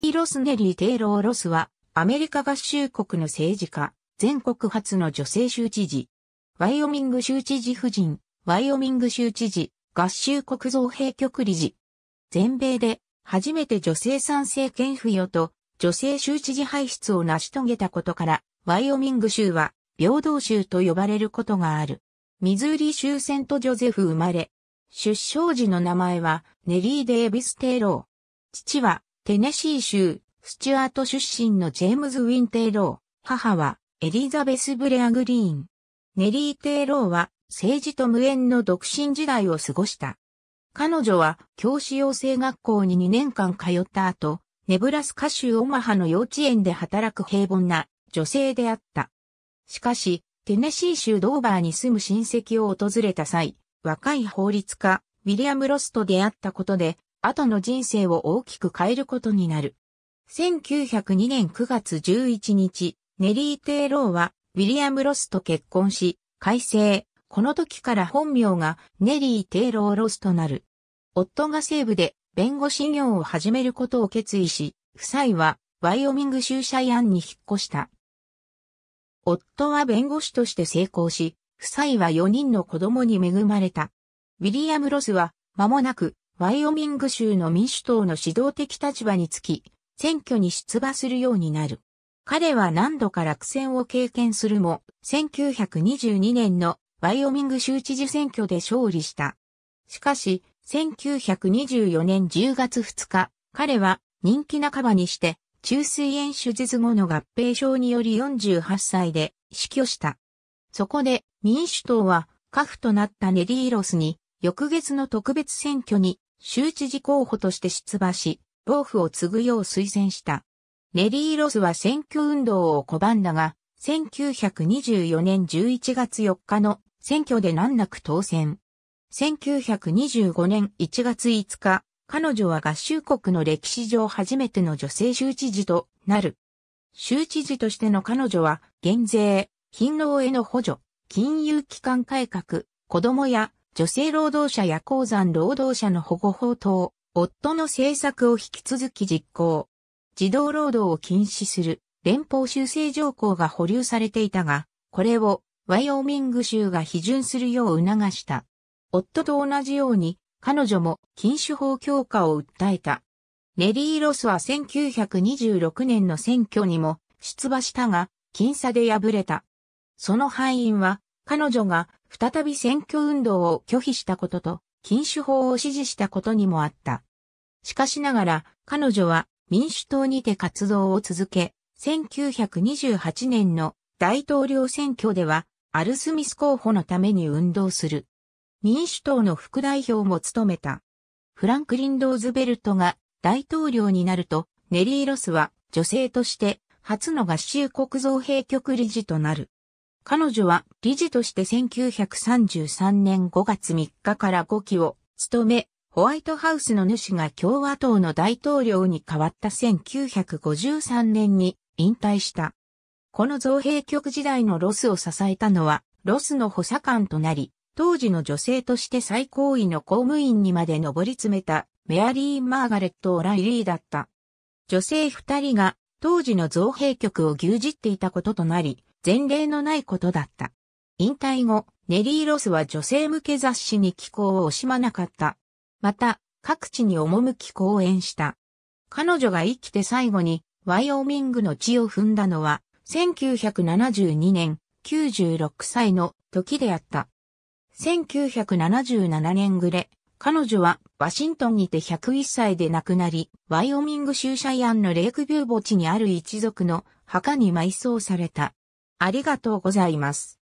イ・ロスネリー・テイロー・ロスは、アメリカ合衆国の政治家、全国初の女性州知事、ワイオミング州知事夫人、ワイオミング州知事、合衆国造兵局理事。全米で、初めて女性参政権付与と、女性州知事輩出を成し遂げたことから、ワイオミング州は、平等州と呼ばれることがある。ミズーリ州セントジョゼフ生まれ。出生時の名前は、ネリー・デービス・テイロー。父は、テネシー州、スチュアート出身のジェームズ・ウィン・テイロー。母は、エリザベス・ブレア・グリーン。ネリー・テイローは、政治と無縁の独身時代を過ごした。彼女は、教師養成学校に2年間通った後、ネブラスカ州オマハの幼稚園で働く平凡な女性であった。しかし、テネシー州ドーバーに住む親戚を訪れた際、若い法律家、ウィリアム・ロスと出会ったことで、後の人生を大きく変えることになる。1902年9月11日、ネリー・テイローはウィリアム・ロスと結婚し、改正。この時から本名がネリー・テイロー・ロスとなる。夫が西部で弁護士業を始めることを決意し、夫妻はワイオミング州シャイアンに引っ越した。夫は弁護士として成功し、夫妻は4人の子供に恵まれた。ウィリアム・ロスは間もなくワイオミング州の民主党の指導的立場につき、選挙に出馬するようになる。彼は何度か落選を経験するも、1922年のワイオミング州知事選挙で勝利した。しかし、1924年10月2日、彼は人気半ばにして、中水炎手術後の合併症により48歳で死去した。そこで民主党は、家父となったネディーロスに、翌月の特別選挙に州知事候補として出馬し、暴府を継ぐよう推薦した。ネリー・ロスは選挙運動を拒んだが、1924年11月4日の選挙で難なく当選。1925年1月5日、彼女は合衆国の歴史上初めての女性州知事となる。州知事としての彼女は、減税、貧農への補助、金融機関改革、子供や女性労働者や鉱山労働者の保護法等、夫の政策を引き続き実行。児童労働を禁止する連邦修正条項が保留されていたが、これをワイオミング州が批准するよう促した。夫と同じように彼女も禁酒法強化を訴えた。ネリー・ロスは1926年の選挙にも出馬したが、僅差で敗れた。その敗因は彼女が再び選挙運動を拒否したことと、禁酒法を支持したことにもあった。しかしながら、彼女は民主党にて活動を続け、1928年の大統領選挙では、アルスミス候補のために運動する。民主党の副代表も務めた。フランクリン・ローズベルトが大統領になると、ネリー・ロスは女性として初の合衆国造兵局理事となる。彼女は理事として1933年5月3日から5期を務め、ホワイトハウスの主が共和党の大統領に変わった1953年に引退した。この造幣局時代のロスを支えたのは、ロスの補佐官となり、当時の女性として最高位の公務員にまで上り詰めたメアリー・マーガレット・オライリーだった。女性二人が当時の造幣局を牛耳っていたこととなり、前例のないことだった。引退後、ネリー・ロスは女性向け雑誌に寄稿を惜しまなかった。また、各地に赴き講演した。彼女が生きて最後に、ワイオミングの地を踏んだのは、1972年、96歳の時であった。1977年暮れ、彼女はワシントンにて101歳で亡くなり、ワイオミング州シャイアンのレイクビュー墓地にある一族の墓に埋葬された。ありがとうございます。